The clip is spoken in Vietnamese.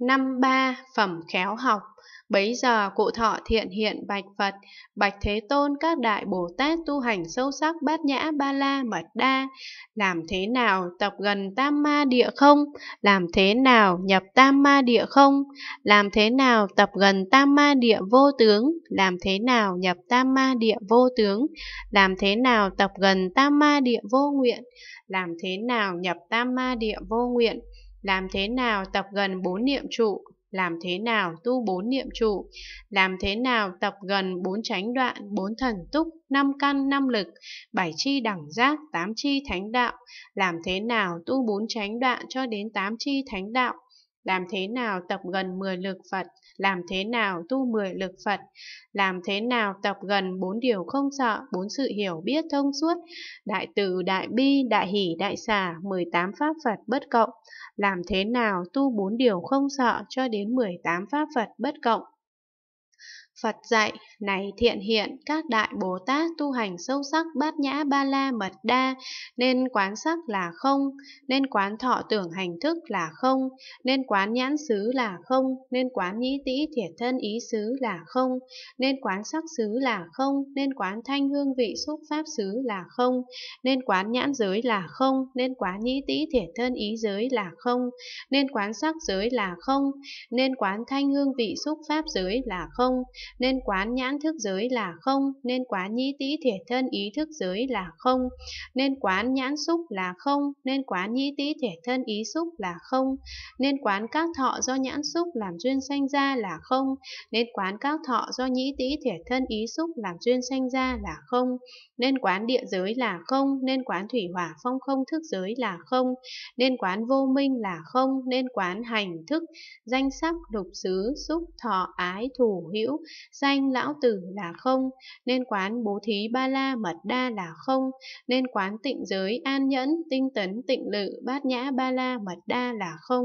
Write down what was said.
Năm ba phẩm khéo học Bấy giờ cụ thọ thiện hiện bạch Phật, bạch Thế Tôn các đại Bồ Tát tu hành sâu sắc bát nhã ba la mật đa, làm thế nào tập gần tam ma địa không, làm thế nào nhập tam ma địa không, làm thế nào tập gần tam ma địa vô tướng, làm thế nào nhập tam ma địa vô tướng, làm thế nào tập gần tam ma địa vô nguyện, làm thế nào nhập tam ma địa vô nguyện làm thế nào tập gần bốn niệm trụ, làm thế nào tu bốn niệm trụ, làm thế nào tập gần bốn chánh đoạn, bốn thần túc, năm căn, năm lực, bảy chi đẳng giác, tám chi thánh đạo, làm thế nào tu bốn chánh đoạn cho đến tám chi thánh đạo, làm thế nào tập gần 10 lực Phật, làm thế nào tu 10 lực Phật, làm thế nào tập gần bốn điều không sợ, bốn sự hiểu biết thông suốt, đại từ, đại bi, đại hỷ, đại xả, 18 pháp Phật bất cộng, làm thế nào tu bốn điều không sợ cho đến 18 pháp Phật bất cộng. Phật dạy, này thiện hiện, các đại Bồ Tát tu hành sâu sắc bát nhã ba la mật đa, nên quán sắc là không, nên quán thọ tưởng hành thức là không, nên quán nhãn xứ là không, nên quán nhĩ tĩ thiệt thân ý xứ là không, nên quán sắc xứ là không, nên quán thanh hương vị xúc pháp xứ là không, nên quán nhãn giới là không, nên quán nhĩ tĩ thiệt thân ý giới là không, nên quán sắc giới là không, nên quán thanh hương vị xúc pháp giới là không, nên quán nhãn thức giới là không nên quán nhĩ tĩ thể thân ý thức giới là không nên quán nhãn xúc là không nên quán nhĩ tĩ thể thân ý xúc là không nên quán các thọ do nhãn xúc làm duyên sanh ra là không nên quán các thọ do nhĩ tĩ thể thân ý xúc làm duyên sanh ra là không nên quán địa giới là không nên quán thủy hỏa phong không thức giới là không nên quán vô minh là không nên quán hành thức danh sắc lục xứ xúc thọ ái thủ hữu danh lão tử là không, nên quán bố thí ba la mật đa là không, nên quán tịnh giới an nhẫn, tinh tấn tịnh lự, bát nhã ba la mật đa là không,